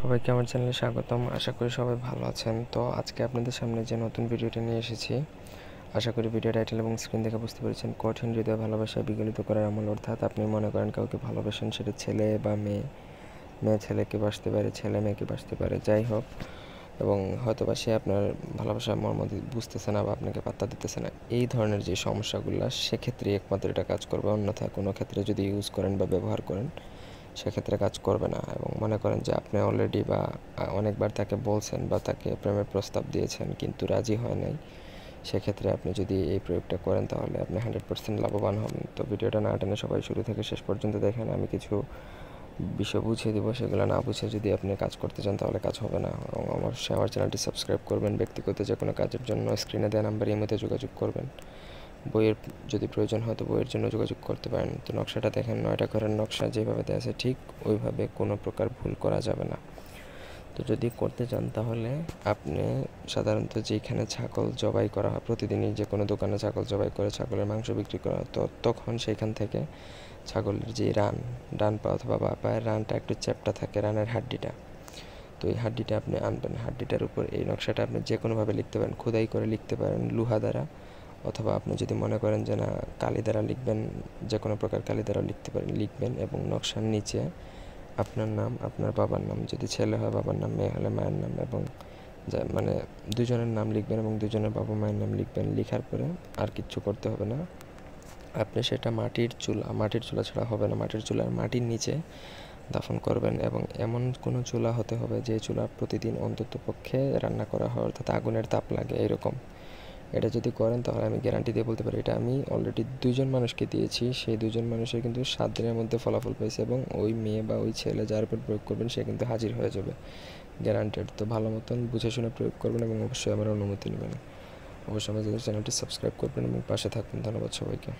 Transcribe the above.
সবাইকে আমার চ্যানেলে স্বাগতম আশা করি সবাই ভালো আছেন তো আজকে আপনাদের সামনে যে নতুন ভিডিওটা নিয়ে এসেছি আশা করি ভিডিও টাইটেল এবং স্ক্রিন দেখে বুঝতে পেরেছেন কঠিন হৃদয় ভালোবাসা বিগলিত করার আমল অর্থাৎ আপনি মনে করেন কাউকে ভালোবাসেন সেটা ছেলে বা মেয়ে মেয়ে ছেলেকে বাসতে পারে ছেলে মেয়েকে বাসতে পারে যাই হোক এবং হয়তো বা সে আপনার ভালোবাসা মর্ম বুঝতেছে না বা আপনাকে পাত্তা দিতেছে না এই ধরনের যে সমস্যাগুলো সেক্ষেত্রে একমাত্র এটা কাজ করবে অন্যথা কোনো ক্ষেত্রে যদি ইউজ করেন বা ব্যবহার করেন সেক্ষেত্রে কাজ করবে না এবং মনে করেন যে আপনি অলরেডি বা অনেকবার তাকে বলছেন বা তাকে প্রেমের প্রস্তাব দিয়েছেন কিন্তু রাজি হয় নাই সেক্ষেত্রে আপনি যদি এই প্রয়োগটা করেন তাহলে আপনি হান্ড্রেড পার্সেন্ট লাভবান হন তো ভিডিওটা না টেনে সবাই শুরু থেকে শেষ পর্যন্ত দেখেন আমি কিছু বিষয় বুঝিয়ে দিব সেগুলো না বুঝে যদি আপনি কাজ করতে চান তাহলে কাজ হবে না এবং অবশ্যই আমার চ্যানেলটি সাবস্ক্রাইব করবেন ব্যক্তিগত যে কোনো কাজের জন্য স্ক্রিনে দেওয়া নাম্বার মধ্যে যোগাযোগ করবেন বইয়ের যদি প্রয়োজন হয় তো বইয়ের জন্য যোগাযোগ করতে পারেন তো নকশাটা দেখেন নয়টা ঘরের নকশা যেভাবে দেওয়া আছে ঠিক ওইভাবে কোনো প্রকার ভুল করা যাবে না তো যদি করতে চান তাহলে আপনি সাধারণত যেখানে ছাগল জবাই করা হয় প্রতিদিনই যে কোনো দোকানে ছাগল জবাই করে ছাগলের মাংস বিক্রি করা হয় তো তখন সেইখান থেকে ছাগলের যে রান ডান পা অথবা বা পায়ের রানটা একটু চ্যাপটা থাকে রানের হাড্ডিটা তো এই হাড্ডিটা আপনি আনবেন হাড্ডিটার উপর এই নকশাটা আপনি যে কোনোভাবে লিখতে পারেন খোদাই করে লিখতে পারেন লুহা দ্বারা অথবা আপনি যদি মনে করেন যে না কালি দ্বারা লিখবেন যে কোনো প্রকার কালি দ্বারা লিখতে পারেন লিখবেন এবং নকশার নিচে আপনার নাম আপনার বাবার নাম যদি ছেলে হয় বাবার নাম মেয়ে হলে মায়ের নাম এবং মানে দুজনের নাম লিখবেন এবং দুজনের বাবা মায়ের নাম লিখবেন লিখার পরে আর কিচ্ছু করতে হবে না আপনি সেটা মাটির চুলা মাটির চুলা ছাড়া হবে না মাটির চুলার মাটির নিচে দাফন করবেন এবং এমন কোনো চুলা হতে হবে যে চুলা প্রতিদিন অন্তত পক্ষে রান্না করা হয় অর্থাৎ আগুনের তাপ লাগে এরকম এটা যদি করেন তাহলে আমি গ্যারান্টি দিয়ে বলতে পারি এটা আমি অলরেডি দুজন মানুষকে দিয়েছি সেই দুজন মানুষের কিন্তু সাত দিনের মধ্যে ফলাফল পেয়েছে এবং ওই মেয়ে বা ওই ছেলে যার উপর প্রয়োগ করবেন সে কিন্তু হাজির হয়ে যাবে গ্যারান্টেড তো ভালো মতন বুঝে শুনে প্রয়োগ করবেন এবং অবশ্যই আমার অনুমতি নেবেন অবশ্যই আমাদের চ্যানেলটি সাবস্ক্রাইব করবেন এবং পাশে থাকবেন ধন্যবাদ সবাইকে